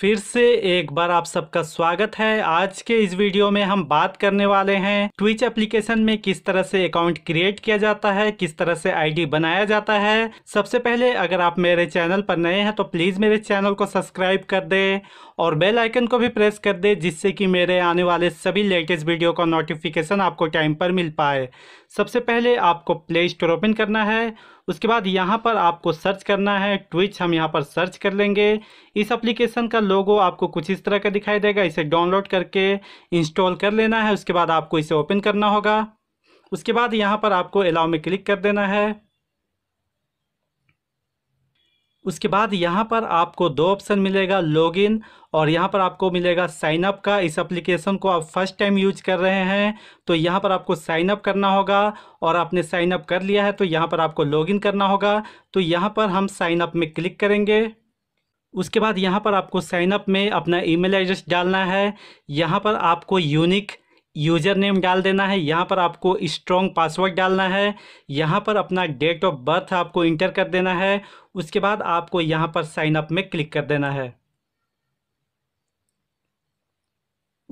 फिर से एक बार आप सबका स्वागत है आज के इस वीडियो में हम बात करने वाले हैं ट्विच एप्लीकेशन में किस तरह से अकाउंट क्रिएट किया जाता है किस तरह से आईडी बनाया जाता है सबसे पहले अगर आप मेरे चैनल पर नए हैं तो प्लीज़ मेरे चैनल को सब्सक्राइब कर दे और बेल आइकन को भी प्रेस कर दे जिससे कि मेरे आने वाले सभी लेटेस्ट वीडियो का नोटिफिकेशन आपको टाइम पर मिल पाए सबसे पहले आपको प्ले स्टोर ओपन करना है उसके बाद यहाँ पर आपको सर्च करना है ट्विच हम यहाँ पर सर्च कर लेंगे इस एप्लीकेशन का लोगो आपको कुछ इस तरह का दिखाई देगा इसे डाउनलोड करके इंस्टॉल कर लेना है उसके बाद आपको इसे ओपन करना होगा उसके बाद यहाँ पर आपको अलाउ में क्लिक कर देना है उसके बाद यहाँ पर आपको दो ऑप्शन मिलेगा लॉगिन और यहाँ पर आपको मिलेगा साइन अप का इस एप्लीकेशन को आप फर्स्ट टाइम यूज कर रहे हैं तो यहाँ पर आपको साइन अप करना होगा और आपने साइन अप कर लिया है तो यहाँ पर आपको लॉगिन करना होगा तो यहाँ पर हम साइन अप में क्लिक करेंगे उसके बाद यहाँ पर आपको साइनअप में अपना ईमेल एड्रेस डालना है यहाँ पर आपको यूनिक यूजर नेम डाल देना है यहाँ पर आपको स्ट्रॉन्ग पासवर्ड डालना है यहाँ पर अपना डेट ऑफ बर्थ आपको इंटर कर देना है उसके बाद आपको यहाँ पर साइन अप में क्लिक कर देना है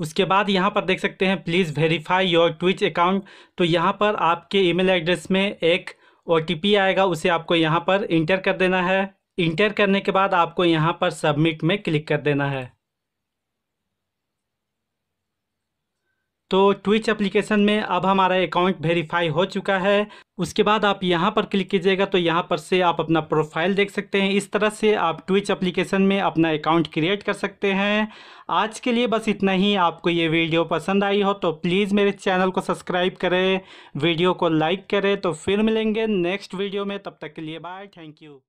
उसके बाद यहाँ पर देख सकते हैं please verify your Twitch account तो यहाँ पर आपके ईमेल एड्रेस में एक ओ आएगा उसे आपको यहाँ पर इंटर कर देना है इंटर करने के बाद आपको यहाँ पर सबमिट में क्लिक कर देना है तो ट्विच एप्लीकेशन में अब हमारा अकाउंट वेरीफाई हो चुका है उसके बाद आप यहाँ पर क्लिक कीजिएगा तो यहाँ पर से आप अपना प्रोफाइल देख सकते हैं इस तरह से आप ट्विच एप्लीकेशन में अपना अकाउंट क्रिएट कर सकते हैं आज के लिए बस इतना ही आपको ये वीडियो पसंद आई हो तो प्लीज़ मेरे चैनल को सब्सक्राइब करें वीडियो को लाइक करें तो फिर मिलेंगे नेक्स्ट वीडियो में तब तक के लिए बाय थैंक यू